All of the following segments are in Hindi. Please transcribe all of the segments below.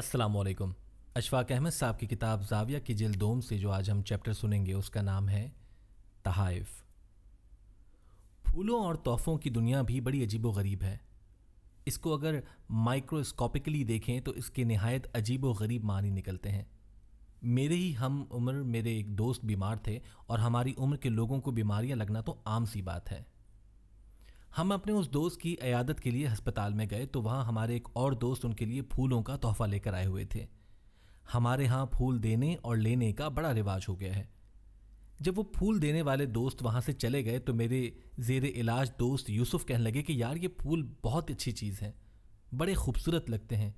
असलकम अशफाक अहमद साहब की किताब जाविया की जिल दोम से जो आज हम चैप्टर सुनेंगे उसका नाम है तहाइफ फूलों और तोहफ़ों की दुनिया भी बड़ी अजीब व गरीब है इसको अगर माइक्रोस्कोपिकली देखें तो इसके नहायत अजीब व गरीब मानी निकलते हैं मेरे ही हम उम्र मेरे एक दोस्त बीमार थे और हमारी उम्र के लोगों को बीमारियाँ लगना तो आम सी बात है हम अपने उस दोस्त की अयादत के लिए अस्पताल में गए तो वहाँ हमारे एक और दोस्त उनके लिए फूलों का तोहफा लेकर आए हुए थे हमारे यहाँ फूल देने और लेने का बड़ा रिवाज हो गया है जब वो फूल देने वाले दोस्त वहाँ से चले गए तो मेरे जेर इलाज दोस्त यूसुफ कहने लगे कि यार ये फूल बहुत अच्छी चीज़ है बड़े खूबसूरत लगते हैं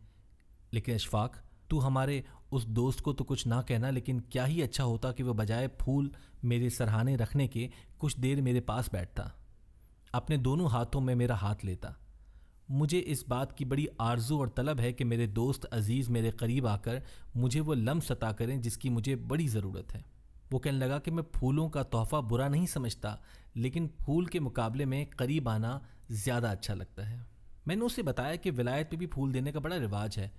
लेकिन अशफाक तू हमारे उस दोस्त को तो कुछ ना कहना लेकिन क्या ही अच्छा होता कि वह बजाय फूल मेरे सरहाने रखने के कुछ देर मेरे पास बैठता अपने दोनों हाथों में मेरा हाथ लेता मुझे इस बात की बड़ी आरजू और तलब है कि मेरे दोस्त अजीज़ मेरे करीब आकर मुझे वो लम्ब सता करें जिसकी मुझे बड़ी ज़रूरत है वो कहने लगा कि मैं फूलों का तोहफ़ा बुरा नहीं समझता लेकिन फूल के मुकाबले में करीब आना ज़्यादा अच्छा लगता है मैंने उसे बताया कि विलायत में भी फूल देने का बड़ा रिवाज है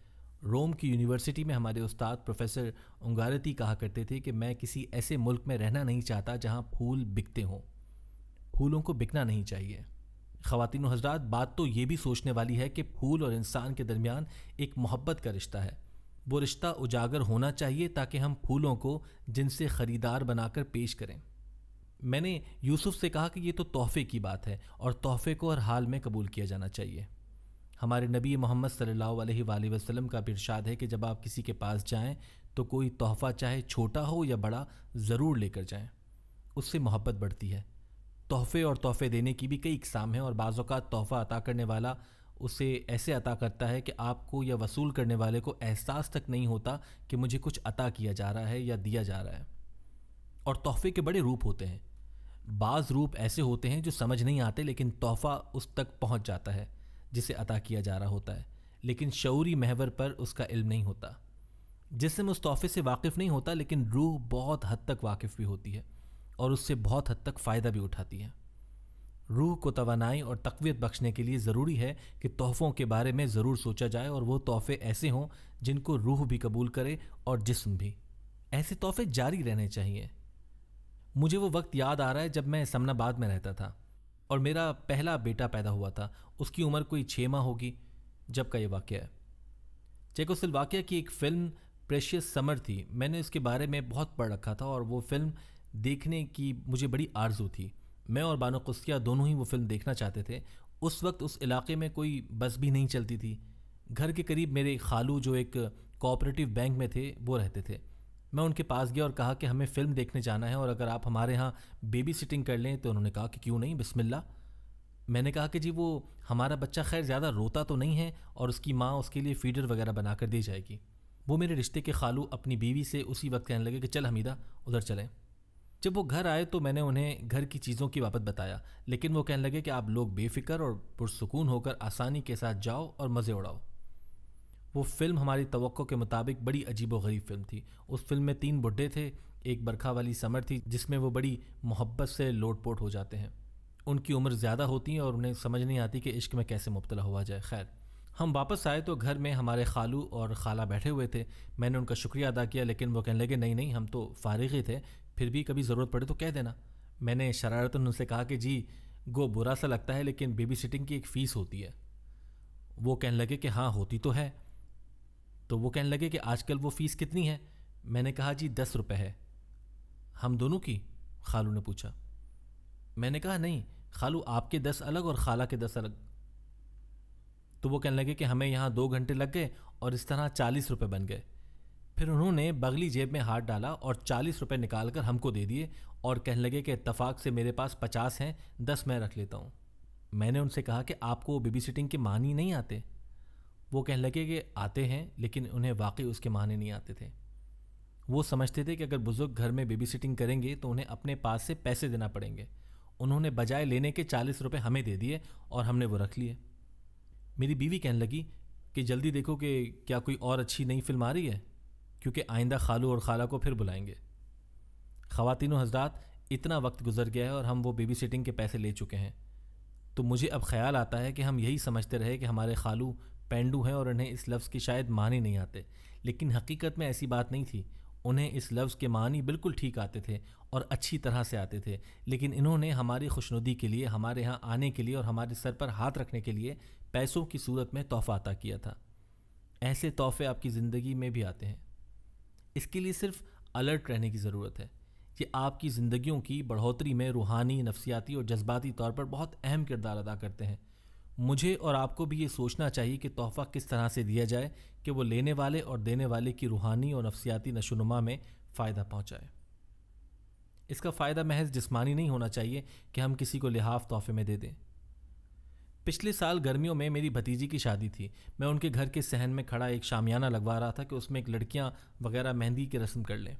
रोम की यूनिवर्सिटी में हमारे उस्ताद प्रोफेसर उंगारती कहा करते थे कि मैं किसी ऐसे मुल्क में रहना नहीं चाहता जहाँ फूल बिकते हों फूलों को बिकना नहीं चाहिए खातिन हजरात बात तो ये भी सोचने वाली है कि फूल और इंसान के दरमियान एक मोहब्बत का रिश्ता है वो रिश्ता उजागर होना चाहिए ताकि हम फूलों को जिनसे ख़रीदार बनाकर पेश करें मैंने यूसुफ से कहा कि ये तो तोहफ़े की बात है और तोहफ़े को हर हाल में कबूल किया जाना चाहिए हमारे नबी मोहम्मद सल्ला वसलम का का इरशाद है कि जब आप किसी के पास जाएँ तो कोई तोहफ़ा चाहे छोटा हो या बड़ा ज़रूर लेकर जाएँ उससे मोहब्बत बढ़ती है तोहफे और तोहफे देने की भी कई इकसाम हैं और बाज़ात तोहफ़ा अता करने वाला उसे ऐसे अता करता है कि आपको या वसूल करने वाले को एहसास तक नहीं होता कि मुझे कुछ अता किया जा रहा है या दिया जा रहा है और तोहफे के बड़े रूप होते हैं बाज़ रूप ऐसे होते हैं जो समझ नहीं आते लेकिन तोहफ़ा उस तक पहुंच जाता है जिसे अता किया जा रहा होता है लेकिन शौरी महवर पर उसका इल्म नहीं होता जिसम उस तोहफे से वाकिफ़ नहीं होता लेकिन रूह बहुत हद तक वाकिफ़ भी होती है और उससे बहुत हद तक फ़ायदा भी उठाती है रूह को तोानाई और तकवीत बख्शने के लिए ज़रूरी है कि तोहफ़ों के बारे में ज़रूर सोचा जाए और वो तोहफ़े ऐसे हों जिनको रूह भी कबूल करे और जिस्म भी ऐसे तोहफ़े जारी रहने चाहिए मुझे वो वक्त याद आ रहा है जब मैं समनाबाद में रहता था और मेरा पहला बेटा पैदा हुआ था उसकी उम्र कोई छः माह होगी जब का ये वाक्य है चेकोसिलवाकिया की एक फ़िल्म प्रेशियस समर थी मैंने उसके बारे में बहुत पढ़ रखा था और वो फिल्म देखने की मुझे बड़ी आर्जू थी मैं और बानो कुस्तिया दोनों ही वो फिल्म देखना चाहते थे उस वक्त उस इलाके में कोई बस भी नहीं चलती थी घर के करीब मेरे खालू जो एक कोऑपरेटिव बैंक में थे वो रहते थे मैं उनके पास गया और कहा कि हमें फ़िल्म देखने जाना है और अगर आप हमारे यहाँ बेबी सिटिंग कर लें तो उन्होंने कहा कि क्यों नहीं बिस्मिल्ला मैंने कहा कि जी वो हमारा बच्चा खैर ज़्यादा रोता तो नहीं है और उसकी माँ उसके लिए फीडर वगैरह बनाकर दे दी जाएगी वो मेरे रिश्ते के खालू अपनी बीवी से उसी वक्त कहने लगे कि चल हमीदा उधर चलें जब वो घर आए तो मैंने उन्हें घर की चीज़ों की बाबत बताया लेकिन वो कहने लगे कि आप लोग बेफिक्र और पुरसकून होकर आसानी के साथ जाओ और मज़े उड़ाओ वो फिल्म हमारी तो के मुताबिक बड़ी अजीब गरीब फिल्म थी उस फिल्म में तीन बुढ़े थे एक बरखा वाली समर थी जिसमें वो बड़ी मोहब्बत से लोटपोट हो जाते हैं उनकी उम्र ज़्यादा होती है और उन्हें समझ नहीं आती कि इश्क में कैसे मुबतला हुआ जाए खैर हम वापस आए तो घर में हमारे खालू और खाला बैठे हुए थे मैंने उनका शुक्रिया अदा किया लेकिन वो कहने लगे नहीं नहीं हम तो फारिग थे फिर भी कभी ज़रूरत पड़े तो कह देना मैंने शरारतन उनसे कहा कि जी गो बुरा सा लगता है लेकिन बेबी सिटिंग की एक फ़ीस होती है वो कहने लगे कि हाँ होती तो है तो वो कहने लगे कि आजकल वो फ़ीस कितनी है मैंने कहा जी दस रुपये है हम दोनों की खालू ने पूछा मैंने कहा नहीं खालू आपके दस अलग और खाला के दस अलग तो वो कहने लगे कि हमें यहाँ दो घंटे लग गए और इस तरह चालीस रुपये बन गए फिर उन्होंने बगली जेब में हाथ डाला और चालीस रुपये निकाल कर हमको दे दिए और कहने लगे कि इतफाक़ से मेरे पास पचास हैं दस मैं रख लेता हूँ मैंने उनसे कहा कि आपको बेबी सिटिंग के मानी नहीं आते वो कहने लगे कि आते हैं लेकिन उन्हें वाकई उसके माने नहीं आते थे वो समझते थे कि अगर बुज़ुर्ग घर में बेबी सिटिंग करेंगे तो उन्हें अपने पास से पैसे देना पड़ेंगे उन्होंने बजाय लेने के चालीस रुपये हमें दे दिए और हमने वो रख लिए मेरी बीवी कहने लगी कि जल्दी देखो कि क्या कोई और अच्छी नई फिल्म आ रही है क्योंकि आइंदा खालू और खाला को फिर बुलाएंगे ख़वातिन हजरात इतना वक्त गुजर गया है और हम वो बेबी सिटिंग के पैसे ले चुके हैं तो मुझे अब ख्याल आता है कि हम यही समझते रहे कि हमारे खालू पेंडू हैं और उन्हें इस लफ्ज़ की शायद मानी नहीं आते लेकिन हकीकत में ऐसी बात नहीं थी उन्हें इस लफ्ज़ के मानी बिल्कुल ठीक आते थे और अच्छी तरह से आते थे लेकिन इन्होंने हमारी खुशनुदी के लिए हमारे यहाँ आने के लिए और हमारे सर पर हाथ रखने के लिए पैसों की सूरत में तोहफ़ा अता किया था ऐसे तोहफ़े आपकी ज़िंदगी में भी आते हैं इसके लिए सिर्फ अलर्ट रहने की ज़रूरत है ये आपकी ज़िंदगियों की बढ़ोतरी में रूहानी नफसियाती और जज्बाती तौर पर बहुत अहम किरदार अदा करते हैं मुझे और आपको भी ये सोचना चाहिए कि तोहफ़ा किस तरह से दिया जाए कि वो लेने वाले और देने वाले की रूहानी और नफसियाती नशोनुमा में फ़ायदा पहुँचाए इसका फ़ायदा महज जिस्मानी नहीं होना चाहिए कि हम किसी को लिहाफ तोहफे में दे दें पिछले साल गर्मियों में मेरी भतीजी की शादी थी मैं उनके घर के सहन में खड़ा एक शामियाना लगवा रहा था कि उसमें एक लड़कियाँ वगैरह मेहंदी की रस्म कर लें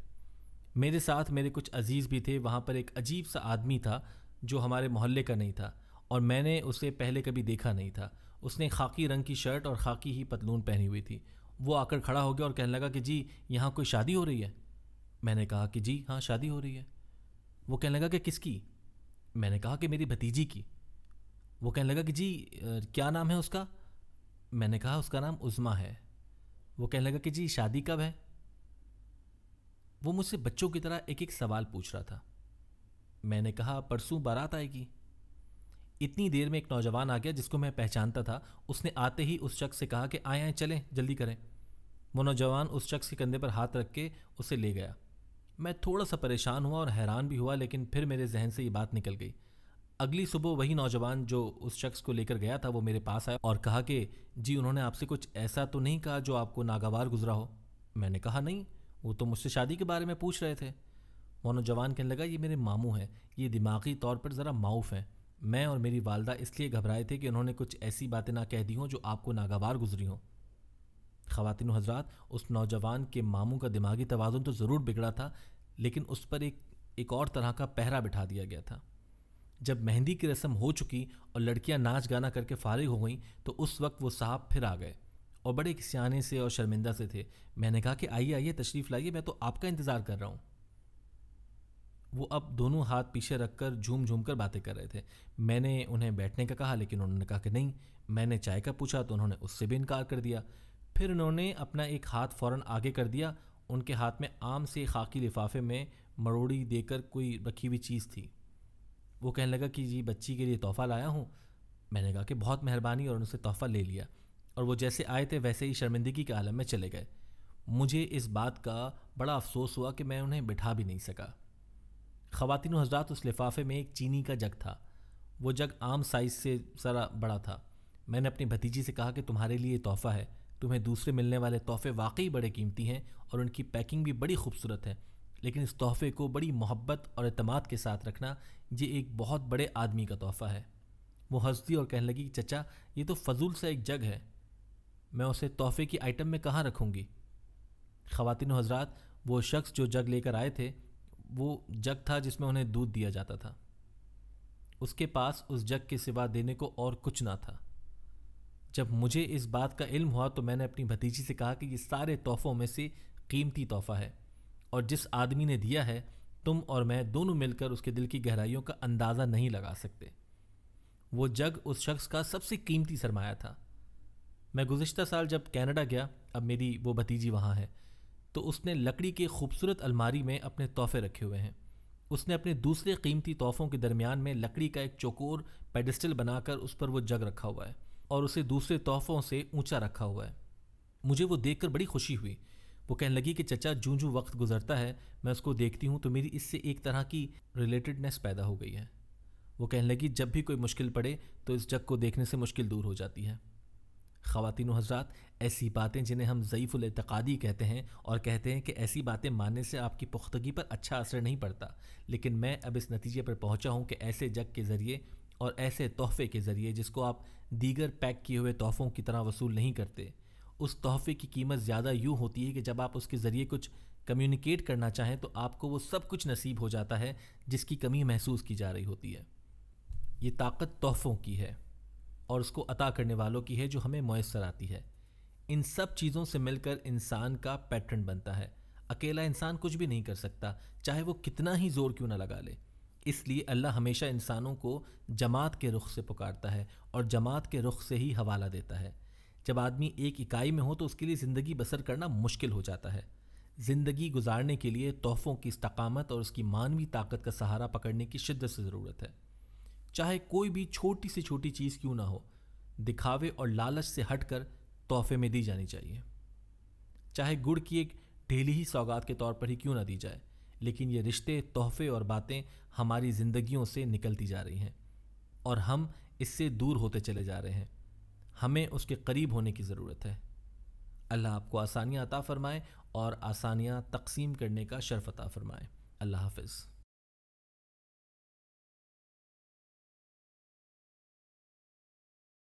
मेरे साथ मेरे कुछ अजीज़ भी थे वहाँ पर एक अजीब सा आदमी था जो हमारे मोहल्ले का नहीं था और मैंने उसे पहले कभी देखा नहीं था उसने खाकी रंग की शर्ट और खाकी ही पतलून पहनी हुई थी वो आकर खड़ा हो गया और कहने लगा कि जी यहाँ कोई शादी हो रही है मैंने कहा कि जी हाँ शादी हो रही है वो कहने लगा कि किसकी मैंने कहा कि मेरी भतीजी की वो कहने लगा कि जी क्या नाम है उसका मैंने कहा उसका नाम उज़मा है वो कहने लगा कि जी शादी कब है वो मुझसे बच्चों की तरह एक एक सवाल पूछ रहा था मैंने कहा परसों बारात आएगी इतनी देर में एक नौजवान आ गया जिसको मैं पहचानता था उसने आते ही उस शख्स से कहा कि आए आए चलें जल्दी करें वो नौजवान उस शख्स के कंधे पर हाथ रख के उसे ले गया मैं थोड़ा सा परेशान हुआ और हैरान भी हुआ लेकिन फिर मेरे जहन से ये बात निकल गई अगली सुबह वही नौजवान जो उस शख्स को लेकर गया था वो मेरे पास आया और कहा कि जी उन्होंने आपसे कुछ ऐसा तो नहीं कहा जो आपको नागवार गुजरा हो मैंने कहा नहीं वो तो मुझसे शादी के बारे में पूछ रहे थे वो नौजवान कहने लगा ये मेरे मामू हैं ये दिमागी तौर पर ज़रा माउफ हैं मैं और मेरी वालदा इसलिए घबराए थे कि उन्होंने कुछ ऐसी बातें ना कह दी हों जो आपको नागवार गुजरी हों खातिन हजरात उस नौजवान के मामू का दिमागी तोज़ुन तो ज़रूर बिगड़ा था लेकिन उस पर एक एक और तरह का पहरा बिठा दिया गया था जब मेहंदी की रस्म हो चुकी और लड़कियां नाच गाना करके फारिग हो गईं तो उस वक्त वो साहब फिर आ गए और बड़े सियाने से और शर्मिंदा से थे मैंने कहा कि आइए आइए तशरीफ़ लाइए मैं तो आपका इंतज़ार कर रहा हूँ वो अब दोनों हाथ पीछे रख कर झूम झूम कर बातें कर रहे थे मैंने उन्हें बैठने का कहा लेकिन उन्होंने कहा कि नहीं मैंने चाय का पूछा तो उन्होंने उससे भी इनकार कर दिया फिर उन्होंने अपना एक हाथ फ़ौर आगे कर दिया उनके हाथ में आम से खाकी लिफाफे में मरोड़ी देकर कोई रखी हुई चीज़ थी वो कहने लगा कि जी बच्ची के लिए तोहफ़ा लाया हूँ मैंने कहा कि बहुत मेहरबानी और उनसे तोहफ़ा ले लिया और वो जैसे आए थे वैसे ही शर्मिंदगी के आलम में चले गए मुझे इस बात का बड़ा अफसोस हुआ कि मैं उन्हें बिठा भी नहीं सका ख़वातिन हजरात उस लिफाफे में एक चीनी का जग था वो जग आम साइज़ से ज़रा बड़ा था मैंने अपनी भतीजी से कहा कि तुम्हारे लिए तोहफ़ा है तुम्हें दूसरे मिलने वाले तोहफ़े वाकई बड़े कीमती हैं और उनकी पैकिंग भी बड़ी खूबसूरत है लेकिन इस तोहफे को बड़ी मोहब्बत और अतमाद के साथ रखना ये एक बहुत बड़े आदमी का तोहफ़ा है वो हंसती और कहने लगी चचा ये तो फजूल सा एक जग है मैं उसे तोहफे की आइटम में कहाँ रखूँगी खातिन हजरात वो शख्स जो जग लेकर आए थे वो जग था जिसमें उन्हें दूध दिया जाता था उसके पास उस जग के सिवा देने को और कुछ ना था जब मुझे इस बात का इल्म हुआ तो मैंने अपनी भतीजी से कहा कि ये सारे तोहफ़ों में से कीमती तोहफ़ा है और जिस आदमी ने दिया है तुम और मैं दोनों मिलकर उसके दिल की गहराइयों का अंदाज़ा नहीं लगा सकते वो जग उस शख्स का सबसे कीमती सरमाया था मैं गुज्त साल जब कनाडा गया अब मेरी वो भतीजी वहाँ है तो उसने लकड़ी के खूबसूरत अलमारी में अपने तोहफे रखे हुए हैं उसने अपने दूसरे कीमती तोहफ़ों के दरमियान में लकड़ी का एक चौकोर पेडिस्टल बनाकर उस पर वो जग रखा हुआ है और उसे दूसरे तोहफ़ों से ऊंचा रखा हुआ है मुझे वो देखकर बड़ी खुशी हुई वो कहने लगी कि चचा जूं जूं वक्त गुजरता है मैं उसको देखती हूँ तो मेरी इससे एक तरह की रिलेटेडनेस पैदा हो गई है वो कहने लगी जब भी कोई मुश्किल पड़े तो इस जग को देखने से मुश्किल दूर हो जाती है ख़वातिन हजरात ऐसी बातें जिन्हें हम ज़यीफ़ुलतकादी कहते हैं और कहते हैं कि ऐसी बातें मानने से आपकी पुख्तगी पर अच्छा असर नहीं पड़ता लेकिन मैं अब इस नतीजे पर पहुंचा हूं कि ऐसे जग के ज़रिए और ऐसे तोहफ़े के ज़रिए जिसको आप दीगर पैक किए हुए तोहफ़ों की तरह वसूल नहीं करते उस तोहफे की कीमत ज़्यादा यूँ होती है कि जब आप उसके ज़रिए कुछ कम्युनिकेट करना चाहें तो आपको वो सब कुछ नसीब हो जाता है जिसकी कमी महसूस की जा रही होती है ये ताकत तोहफ़ों की है और उसको अता करने वालों की है जो हमें मैसर आती है इन सब चीज़ों से मिलकर इंसान का पैटर्न बनता है अकेला इंसान कुछ भी नहीं कर सकता चाहे वो कितना ही जोर क्यों ना लगा ले इसलिए अल्लाह हमेशा इंसानों को जमात के रुख से पुकारता है और जमात के रुख से ही हवाला देता है जब आदमी एक इकाई में हो तो उसके लिए ज़िंदगी बसर करना मुश्किल हो जाता है ज़िंदगी गुजारने के लिए तोहफ़ों की इस्तकामत और उसकी मानवी ताकत का सहारा पकड़ने की शिद्दत से ज़रूरत है चाहे कोई भी छोटी से छोटी चीज़ क्यों ना हो दिखावे और लालच से हटकर तोहफे में दी जानी चाहिए चाहे गुड़ की एक ढेली ही सौगात के तौर पर ही क्यों ना दी जाए लेकिन ये रिश्ते तोहफे और बातें हमारी ज़िंदगियों से निकलती जा रही हैं और हम इससे दूर होते चले जा रहे हैं हमें उसके करीब होने की ज़रूरत है अल्लाह आपको आसानियाँ अता फ़रमाए और आसानियाँ तकसीम करने का शर्फ़ अता फ़रमाए अल्लाह हाफिज़